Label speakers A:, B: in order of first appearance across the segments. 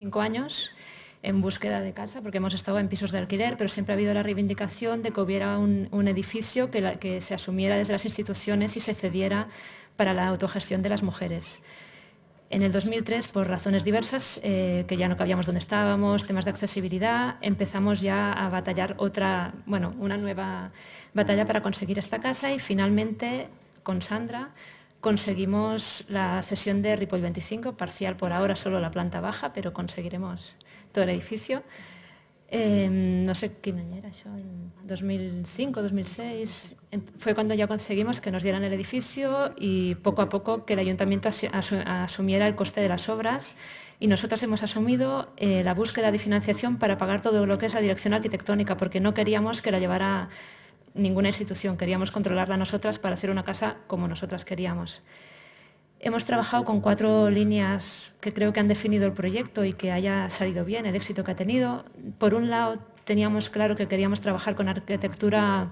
A: cinco años en búsqueda de casa, porque hemos estado en pisos de alquiler, pero siempre ha habido la reivindicación de que hubiera un, edificio que, se asumiera desde las instituciones y se cediera para la autogestión de las mujeres. En el 2003, por razones diversas, eh, que ya no cabíamos donde estábamos, temas de accesibilidad, empezamos ya a batallar otra, bueno, una nueva batalla para conseguir esta casa y finalmente con Sandra Conseguimos la cesión de Ripoll 25, parcial por ahora solo la planta baja, pero conseguiremos todo el edificio. Em, no sé quién año era yo, 2005, 2006, fue cuando ya conseguimos que nos dieran el edificio y poco a poco que el ayuntamiento asumiera el coste de las obras y nosotros hemos asumido eh, la búsqueda de financiación para pagar todo lo que es la dirección arquitectónica porque no queríamos que la llevara ninguna institución, queríamos controlarla nosotras para hacer una casa como nosotras queríamos. Hemos trabajado con cuatro líneas que creo que han definido el proyecto y que haya salido bien, el éxito que ha tenido. Por un lado, teníamos claro que queríamos trabajar con arquitectura,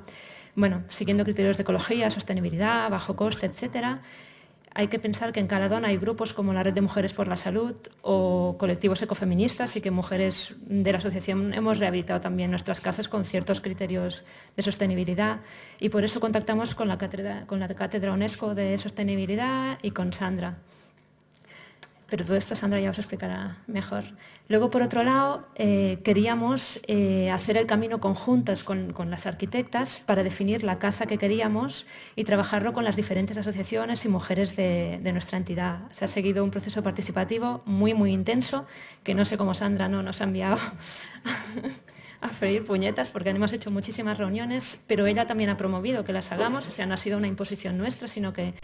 A: bueno, siguiendo criterios de ecología, sostenibilidad, bajo coste, etcétera hay que pensar que en Caladón hay grupos como la Red de Mujeres por la Salud o colectivos ecofeministas y que mujeres de la asociación hemos rehabilitado también nuestras casas con ciertos criterios de sostenibilidad y por eso contactamos con la Cátedra, con la cátedra UNESCO de Sostenibilidad y con Sandra pero todo esto Sandra ya os explicará mejor. Luego, por otro lado, eh, queríamos eh, hacer el camino conjuntas con, las arquitectas para definir la casa que queríamos y trabajarlo con las diferentes asociaciones y mujeres de, de, nuestra entidad. Se ha seguido un proceso participativo muy, muy intenso, que no sé cómo Sandra no nos ha enviado a freír puñetas porque hemos hecho muchísimas reuniones, pero ella también ha promovido que las hagamos, o sea, no ha sido una imposición nuestra, sino que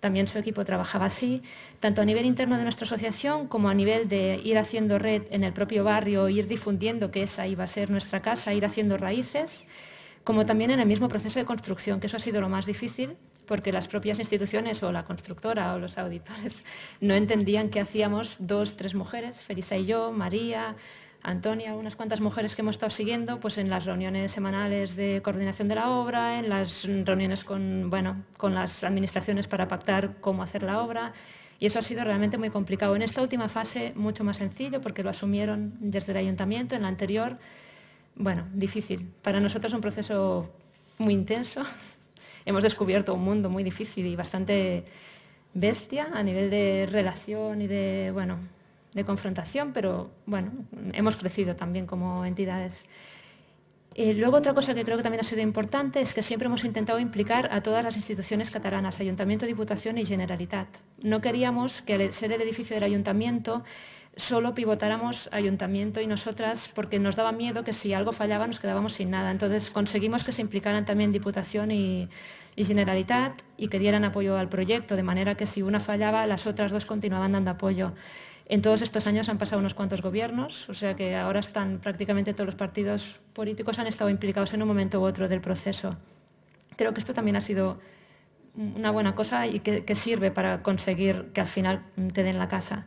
A: también su equipo trabajaba así, tanto a nivel interno de nuestra asociación como a nivel de ir haciendo red en el propio barrio, ir difundiendo que esa iba a ser nuestra casa, ir haciendo raíces, como también en el mismo proceso de construcción, que eso ha sido lo más difícil, porque las propias instituciones o la constructora o los auditores no entendían que hacíamos dos, tres mujeres, Felisa y yo, María, Antonia, unas cuantas mujeres que hemos estado siguiendo, pues en las reuniones semanales de coordinación de la obra, en las reuniones con, bueno, con las administraciones para pactar cómo hacer la obra. Y eso ha sido realmente muy complicado. En esta última fase, mucho más sencillo, porque lo asumieron desde el ayuntamiento, en la anterior, bueno, difícil. Para nosotros un proceso muy intenso. Hemos descubierto un mundo muy difícil y bastante bestia a nivel de relación y de, bueno, de confrontación, pero bueno, hemos crecido también como entidades. Eh, luego otra cosa que creo que también ha sido importante es que siempre hemos intentado implicar a todas las instituciones catalanas, Ayuntamiento, Diputación y Generalitat. No queríamos que al ser el edificio del Ayuntamiento solo pivotáramos ayuntamiento y nosotras porque nos daba miedo que si algo fallaba nos quedábamos sin nada. Entonces conseguimos que se implicaran también Diputación y, Generalitat y que dieran apoyo al proyecto, de manera que si una fallaba las otras dos continuaban dando apoyo. En todos estos años han pasado unos cuantos gobiernos, o sea que ahora están prácticamente todos los partidos políticos han estado implicados en un momento u otro del proceso. Creo que esto también ha sido una buena cosa y que, sirve para conseguir que al final te den la casa.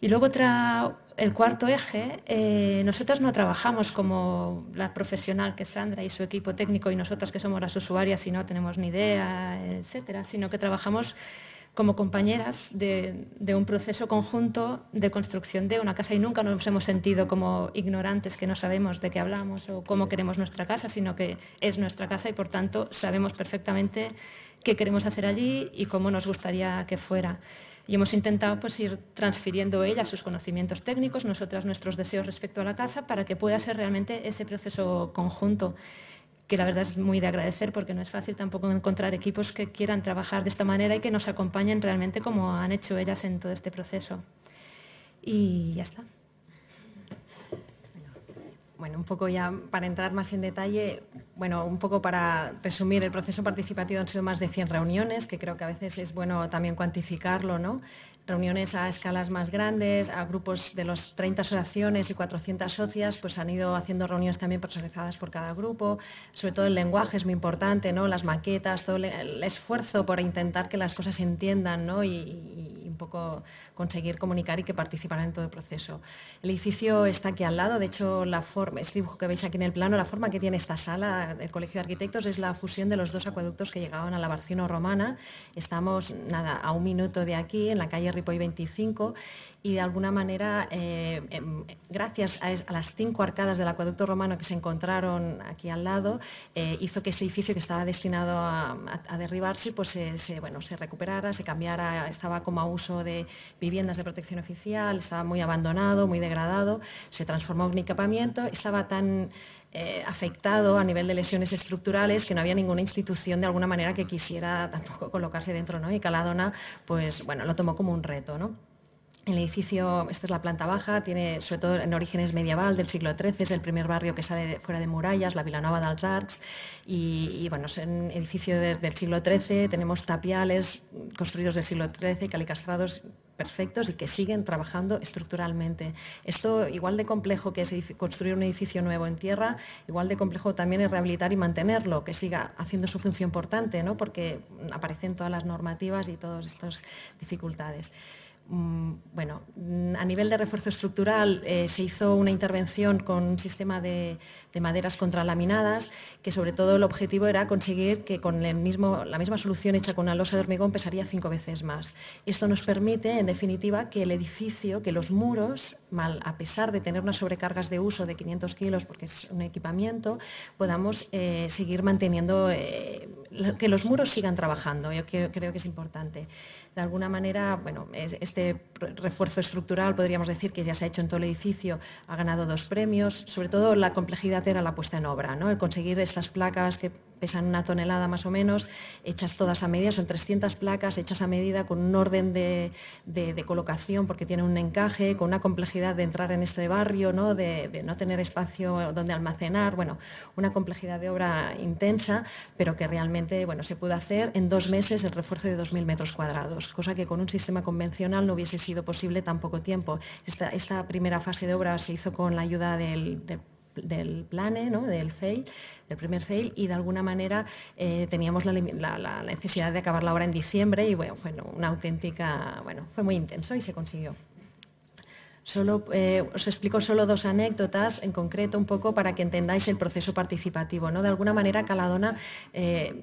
A: Y luego el cuarto eje, eh, nosotras no trabajamos como la profesional que es Sandra y su equipo técnico y nosotras que somos las usuarias y no tenemos ni idea, etcétera, sino que trabajamos como compañeras de, un proceso conjunto de construcción de una casa y nunca nos hemos sentido como ignorantes que no sabemos de qué hablamos o cómo queremos nuestra casa, sino que es nuestra casa y por tanto sabemos perfectamente qué queremos hacer allí y cómo nos gustaría que fuera. Y hemos intentado pues, ir transfiriendo ella sus conocimientos técnicos, nosotras nuestros deseos respecto a la casa, para que pueda ser realmente ese proceso conjunto que la verdad es muy de agradecer porque no es fácil tampoco encontrar equipos que quieran trabajar de esta manera y que nos acompañen realmente como han hecho ellas en todo este proceso. Y ya está.
B: Bueno, un poco ya para entrar más en detalle, bueno, un poco para resumir, el proceso participativo han sido más de 100 reuniones, que creo que a veces es bueno también cuantificarlo, ¿no? reuniones a escalas más grandes, a grupos de los 30 asociaciones y 400 socias, pues han ido haciendo reuniones también personalizadas por cada grupo. Sobre todo el lenguaje es muy importante, ¿no? Las maquetas, todo el esfuerzo por intentar que las cosas se entiendan, Y, un poco conseguir comunicar y que participaran en todo el proceso. El edificio está aquí al lado, de hecho la forma, este dibujo que veis aquí en el plano, la forma que tiene esta sala del Colegio de Arquitectos es la fusión de los dos acueductos que llegaban a la Barcino Romana. Estamos nada, a un minuto de aquí, en la calle 25 y de alguna manera, eh, em, gracias a, las cinco arcadas del acueducto romano que se encontraron aquí al lado, eh, hizo que este edificio que estaba destinado a, derribarse, pues se, bueno, se recuperara, se cambiara, estaba como a uso de viviendas de protección oficial, estaba muy abandonado, muy degradado, se transformó en un equipamiento, estaba tan eh, afectado a nivel de lesiones estructurales, que no había ninguna institución de alguna manera que quisiera tampoco colocarse dentro, ¿no? Y Caladona, pues bueno, lo tomó como un reto, ¿no? El edificio, esta es la planta baja, tiene sobre todo en orígenes medieval del siglo XIII, es el primer barrio que sale fuera de murallas, la Vilanova dels Arcs, y, bueno, es un edificio del siglo XIII, tenemos tapiales construidos del siglo XIII, calicastrados, perfectos y que siguen trabajando estructuralmente. Esto igual de complejo que es construir un edificio nuevo en tierra, igual de complejo también es rehabilitar y mantenerlo, que siga haciendo su función importante, ¿no? porque aparecen todas las normativas y todas estas dificultades. Mm, bueno, a nivel de refuerzo estructural eh, se hizo una intervención con un sistema de, maderas contralaminadas, que sobre todo el objetivo era conseguir que con la misma solución hecha con una losa de hormigón pesaría cinco veces más. Esto nos permite, en definitiva, que el edificio, que los muros, mal, a pesar de tener unas sobrecargas de uso de 500 kilos, porque es un equipamiento, podamos eh, seguir manteniendo eh, que los muros sigan trabajando, yo creo, que es importante. De alguna manera, bueno, este refuerzo estructural, podríamos decir que ya se ha hecho en todo el edificio, ha ganado dos premios, sobre todo la complejidad era la puesta en obra, ¿no? el conseguir estas placas que pesan una tonelada más o menos, hechas todas a medida, son 300 placas hechas a medida con un orden de, colocación porque tiene un encaje, con una complejidad de entrar en este barrio, ¿no? De, no tener espacio donde almacenar, bueno, una complejidad de obra intensa, pero que realmente bueno, se pudo hacer en dos meses el refuerzo de 2.000 metros cuadrados, cosa que con un sistema convencional no hubiese sido posible tan poco tiempo. Esta, primera fase de obra se hizo con la ayuda del del plane, ¿no? del fail, del primer fail, y de alguna manera eh, teníamos la, la, necesidad de acabar la obra en diciembre y bueno, fue una auténtica, bueno, fue muy intenso y se consiguió. Solo, eh, os explico solo dos anécdotas en concreto un poco para que entendáis el proceso participativo. ¿no? De alguna manera Caladona eh,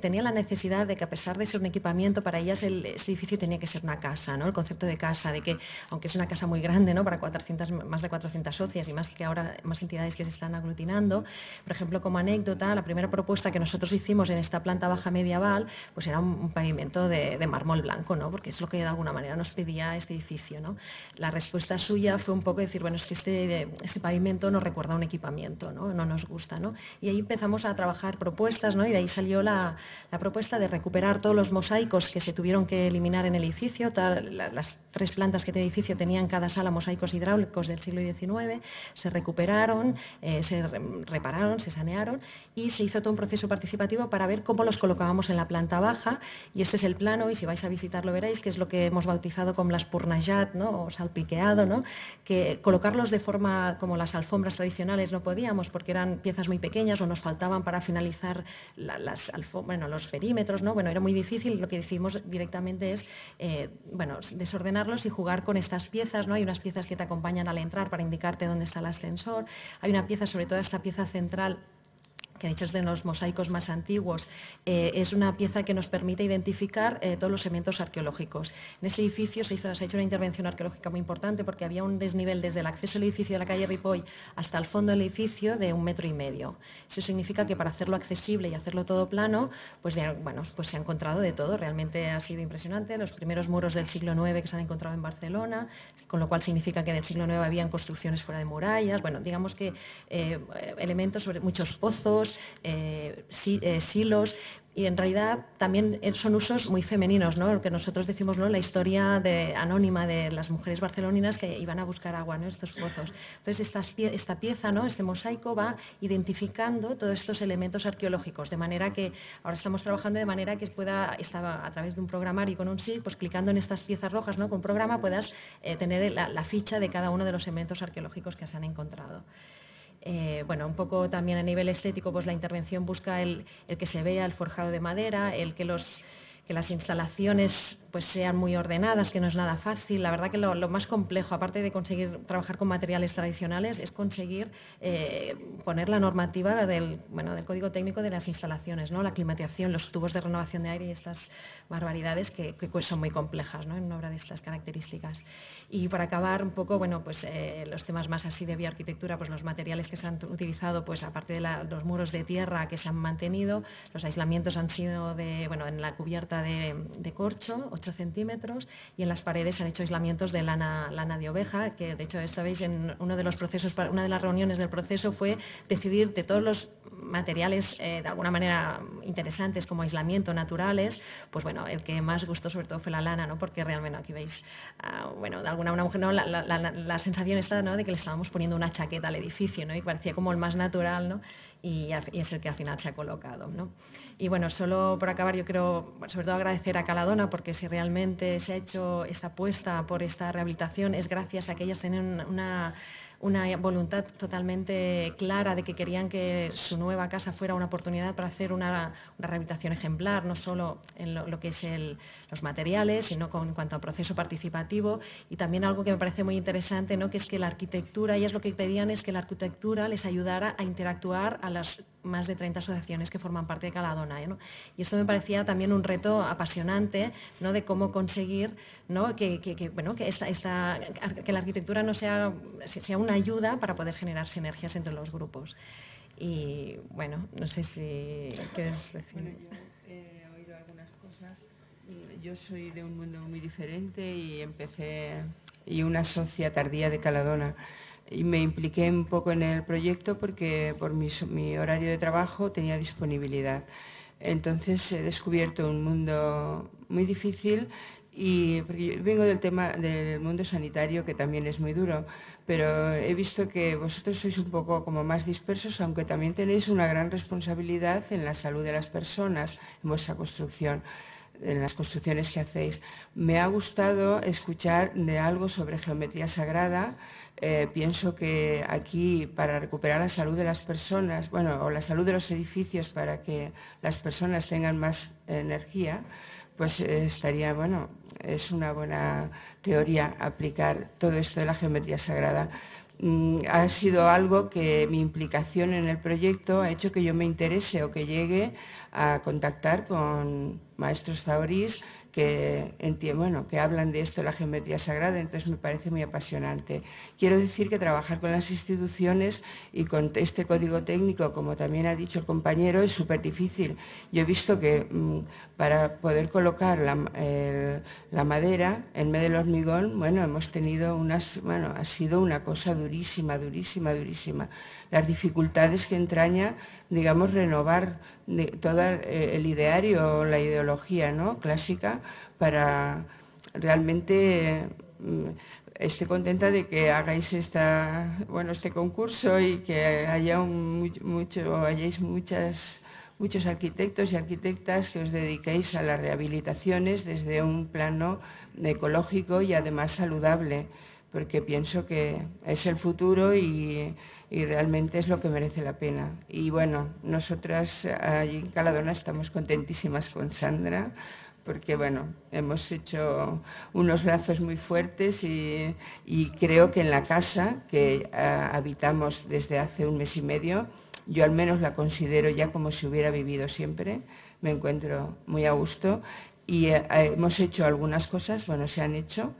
B: tenía la necesidad de que a pesar de ser un equipamiento, para ellas el, este edificio tenía que ser una casa, ¿no? el concepto de casa, de que aunque es una casa muy grande ¿no? para 400, más de 400 socias y más que ahora más entidades que se están aglutinando, por ejemplo como anécdota, la primera propuesta que nosotros hicimos en esta planta baja medieval pues era un, pavimento de, mármol blanco, ¿no? porque es lo que de alguna manera nos pedía este edificio. ¿no? La respuesta suya fue un poco decir, bueno, es que este, este pavimento no recuerda a un equipamiento, ¿no? nos gusta. ¿no? Y ahí empezamos a trabajar propuestas ¿no? y de ahí salió la, propuesta de recuperar todos los mosaicos que se tuvieron que eliminar en el edificio. las tres plantas que tenía el edificio tenían cada sala mosaicos hidráulicos del siglo XIX, se recuperaron, eh, se repararon, se sanearon y se hizo todo un proceso participativo para ver cómo los colocábamos en la planta baja y este es el plano y si vais a visitarlo veréis que es lo que hemos bautizado como las purnajat ¿no? o salpiquear ¿no? que colocarlos de forma como las alfombras tradicionales no podíamos porque eran piezas muy pequeñas o nos faltaban para finalizar los perímetros, ¿no? bueno, era muy difícil, lo que decidimos directamente es eh, bueno, desordenarlos y jugar con estas piezas, ¿no? hay unas piezas que te acompañan al entrar para indicarte dónde está el ascensor, hay una pieza, sobre todo esta pieza central que de hecho es de los mosaicos más antiguos, eh, es una pieza que nos permite identificar eh, todos los elementos arqueológicos. En ese edificio se, ha hecho una intervención arqueológica muy importante porque había un desnivel desde el acceso al edificio de la calle Ripoll hasta el fondo del edificio de un metro y medio. Eso significa que para hacerlo accesible y hacerlo todo plano, pues, bueno, pues se ha encontrado de todo, realmente ha sido impresionante. Los primeros muros del siglo IX que se han encontrado en Barcelona, con lo cual significa que en el siglo IX habían construcciones fuera de murallas, bueno, digamos que eh, elementos sobre muchos pozos, eh, eh, silos, y en realidad también eh, son usos muy femeninos, ¿no? Lo que nosotros decimos, La historia anónima de las mujeres barceloninas que iban a buscar agua, ¿no? Estos pozos. Entonces, esta, pieza, ¿no? Este mosaico va identificando todos estos elementos arqueológicos, de manera que ahora estamos trabajando de manera que pueda, a través de un programar y con un sí, pues clicando en estas piezas rojas, ¿no? Con programa puedas tener la, ficha de cada uno de los elementos arqueológicos que se han encontrado. Eh, bueno, un poco también a nivel estético, pues la intervención busca el que se vea el forjado de madera, el que los que las instalaciones pues, sean muy ordenadas, que no es nada fácil. La verdad que lo, más complejo, aparte de conseguir trabajar con materiales tradicionales, es conseguir eh, poner la normativa del, bueno, del código técnico de las instalaciones, ¿no? la climatización, los tubos de renovación de aire y estas barbaridades que, pues son muy complejas ¿no? en una obra de estas características. Y para acabar un poco, bueno, pues eh, los temas más así de bioarquitectura, pues los materiales que se han utilizado, pues aparte de los muros de tierra que se han mantenido, los aislamientos han sido de, bueno, en la cubierta de, corcho, 8 centímetros, y en las paredes se han hecho aislamientos de lana, lana de oveja, que de hecho, sabéis, en uno de los procesos, una de las reuniones del proceso fue decidir de todos los materiales eh, de alguna manera interesantes como aislamiento naturales, pues bueno, el que más gustó sobre todo fue la lana, ¿no? Porque realmente aquí veis, ah, bueno, de alguna manera la, sensación está de que le estábamos poniendo una chaqueta al edificio, ¿no? Y parecía como el más natural, Y, es el que al final se ha colocado, Y bueno, solo por acabar, yo creo, sobre todo agradecer a Caladona porque si realmente se ha hecho esta apuesta por esta rehabilitación es gracias a que ellas tienen una voluntad totalmente clara de que querían que su nueva casa fuera una oportunidad para hacer una, rehabilitación ejemplar, no solo en lo, que es los materiales, sino con, en cuanto a proceso participativo y también algo que me parece muy interesante, ¿no? que es que la arquitectura, ellas lo que pedían es que la arquitectura les ayudara a interactuar a las más de 30 asociaciones que forman parte de Caladona. ¿eh? Y esto me parecía también un reto apasionante de cómo conseguir que, la arquitectura no sea, sea una ayuda para poder generar sinergias entre los grupos. Y bueno,
C: no sé si quieres decir. Bueno, yo eh, he oído algunas cosas. Mm, yo soy de un mundo muy diferente y empecé y una socia tardía de Caladona y me impliqué un poco en el proyecto porque por mi, horario de trabajo tenía disponibilidad. Entonces he descubierto un mundo muy difícil y yo vengo del tema del mundo sanitario que también es muy duro, pero he visto que vosotros sois un poco como más dispersos, aunque también tenéis una gran responsabilidad en la salud de las personas, en vuestra construcción en las construcciones que hacéis. Me ha gustado escuchar de algo sobre geometría sagrada. Eh, pienso que aquí para recuperar la salud de las personas, bueno, o la salud de los edificios para que las personas tengan más energía, pues eh, estaría, bueno, es una buena teoría aplicar todo esto de la geometría sagrada. Mm, ha sido algo que mi implicación en el proyecto ha hecho que yo me interese o que llegue a contactar con maestros zahorís que, bueno, que hablan de esto, la geometría sagrada, entonces me parece muy apasionante. Quiero decir que trabajar con las instituciones y con este código técnico, como también ha dicho el compañero, es súper difícil. Yo he visto que mm, para poder colocar la, madera en medio del hormigón, bueno, hemos tenido unas, bueno, ha sido una cosa durísima, durísima, durísima. Las dificultades que entraña, digamos, renovar todo eh, el ideario, la ideología ¿no? clásica para, realmente mm, estoy contenta de que hagáis este concurso y que haya mucho, hayáis muchas, muchos arquitectos y arquitectas que os dediquéis a las rehabilitaciones desde un plano ecológico y además saludable, porque pienso que es el futuro y, y realmente es lo que merece la pena. Y bueno, nosotras eh, allí en Caladona estamos contentísimas con Sandra porque bueno, hemos hecho unos brazos muy fuertes y, creo que en la casa que ah, habitamos desde hace un mes y medio, yo al menos la considero ya como si hubiera vivido siempre, me encuentro muy a gusto y eh, hemos hecho algunas cosas, bueno, se han hecho,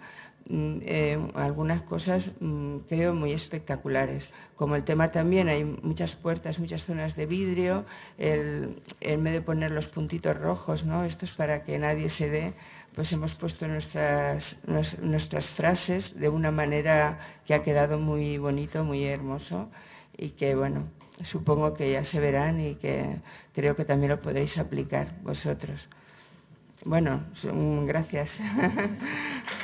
C: Mm, eh, algunas cosas, mm, creo, muy espectaculares. Como el tema también, hay muchas puertas, muchas zonas de vidrio, en vez de poner los puntitos rojos, ¿no? esto es para que nadie se dé, pues hemos puesto nuestras, nuestras frases de una manera que ha quedado muy bonito, muy hermoso y que, bueno, supongo que ya se verán y que creo que también lo podréis aplicar vosotros. Bueno, gracias.